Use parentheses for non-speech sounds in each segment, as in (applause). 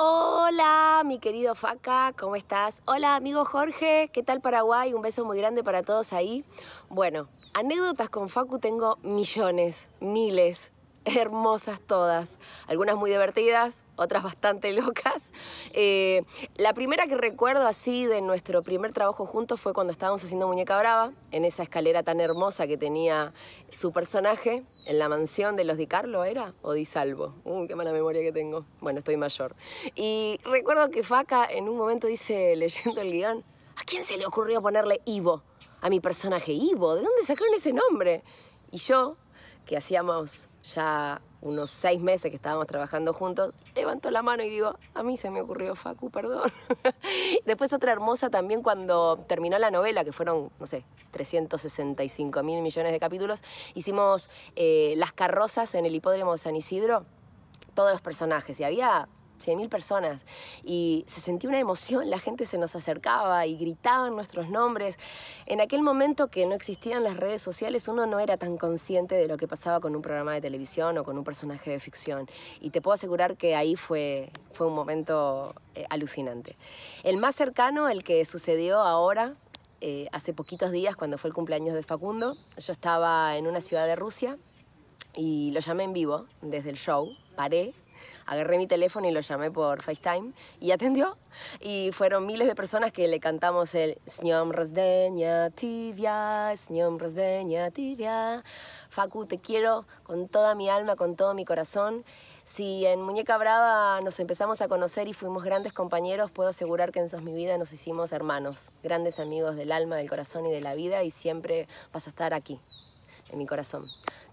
Hola, mi querido Faca, ¿cómo estás? Hola, amigo Jorge, ¿qué tal Paraguay? Un beso muy grande para todos ahí. Bueno, anécdotas con Facu tengo millones, miles hermosas todas, algunas muy divertidas, otras bastante (laughs) locas. Eh, la primera que recuerdo así de nuestro primer trabajo juntos fue cuando estábamos haciendo Muñeca Brava, en esa escalera tan hermosa que tenía su personaje, en la mansión de los Di Carlo, ¿era? O Di Salvo. Uy, qué mala memoria que tengo. Bueno, estoy mayor. Y recuerdo que Faca en un momento dice, (laughs) leyendo el guión, ¿a quién se le ocurrió ponerle Ivo? A mi personaje Ivo, ¿de dónde sacaron ese nombre? Y yo, que hacíamos ya unos seis meses que estábamos trabajando juntos, levantó la mano y digo, a mí se me ocurrió Facu, perdón. (laughs) Después otra hermosa también cuando terminó la novela, que fueron, no sé, 365 mil millones de capítulos, hicimos eh, Las carrozas en el hipódromo de San Isidro, todos los personajes, y había 100.000 personas y se sentía una emoción, la gente se nos acercaba y gritaban nuestros nombres. En aquel momento que no existían las redes sociales, uno no era tan consciente de lo que pasaba con un programa de televisión o con un personaje de ficción. Y te puedo asegurar que ahí fue, fue un momento eh, alucinante. El más cercano, el que sucedió ahora, eh, hace poquitos días, cuando fue el cumpleaños de Facundo, yo estaba en una ciudad de Rusia y lo llamé en vivo desde el show, paré agarré mi teléfono y lo llamé por FaceTime y atendió. Y fueron miles de personas que le cantamos el Snyom Rosdeña Tibia, Snyom Rosdeña Tibia. Facu, te quiero con toda mi alma, con todo mi corazón. Si en Muñeca Brava nos empezamos a conocer y fuimos grandes compañeros, puedo asegurar que en Sos Mi Vida nos hicimos hermanos, grandes amigos del alma, del corazón y de la vida y siempre vas a estar aquí, en mi corazón.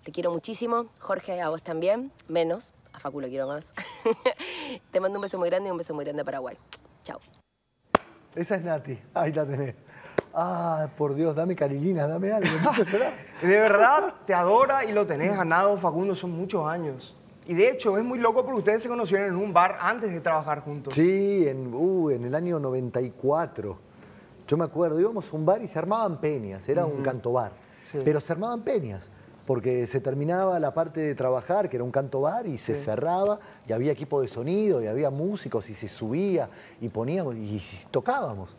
Te quiero muchísimo, Jorge, a vos también, menos, a quiero más. (laughs) Te mando un beso muy grande y un beso muy grande a Paraguay. Chao. Esa es Nati. Ahí la tenés. Ah, por Dios, dame carilina, dame algo. (laughs) de verdad, te adora y lo tenés ganado, Facundo, son muchos años. Y de hecho, es muy loco porque ustedes se conocieron en un bar antes de trabajar juntos. Sí, en, uh, en el año 94. Yo me acuerdo, íbamos a un bar y se armaban peñas, era un canto bar Pero se armaban peñas porque se terminaba la parte de trabajar, que era un canto bar, y se cerraba, y había equipo de sonido, y había músicos, y se subía, y poníamos, y tocábamos.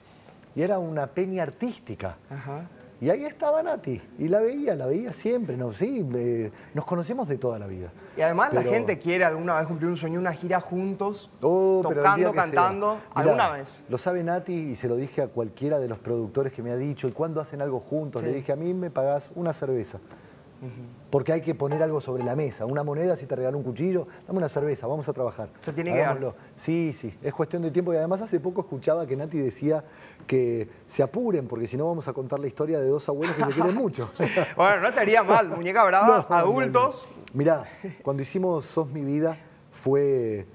Y era una peña artística. Y ahí estaba Nati, y la veía, la veía siempre, ¿no? sí, eh, nos conocemos de toda la vida. Y además la gente quiere alguna vez cumplir un sueño, una gira juntos, oh, tocando, cantando, alguna vez. Lo sabe Nati y se lo dije a cualquiera de los productores que me ha dicho, ¿y cuando hacen algo juntos? Le dije, a mí me pagás una cerveza. Porque hay que poner algo sobre la mesa. Una moneda, si te regalan un cuchillo, dame una cerveza, vamos a trabajar. Se tiene que Sí, sí, es cuestión de tiempo. Y además hace poco escuchaba que Nati decía que se apuren, porque si no vamos a contar la historia de dos abuelos que se quieren (laughs) mucho. bueno, no estaría mal, muñeca brava, (laughs) adultos. mira Mirá, cuando hicimos Sos mi vida fue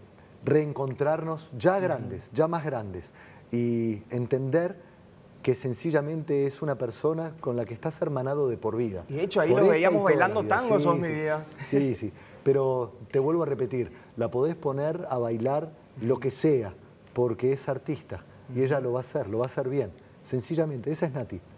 reencontrarnos ya grandes, ya más grandes, y entender que sencillamente es una persona con la que estás hermanado de por vida. Y de hecho ahí lo veíamos bailando tango, sí, mi vida. Sí, sí, pero te vuelvo a repetir, la podés poner a bailar lo que sea, porque es artista y ella lo va a hacer, lo va a hacer bien. Sencillamente, esa es Nati.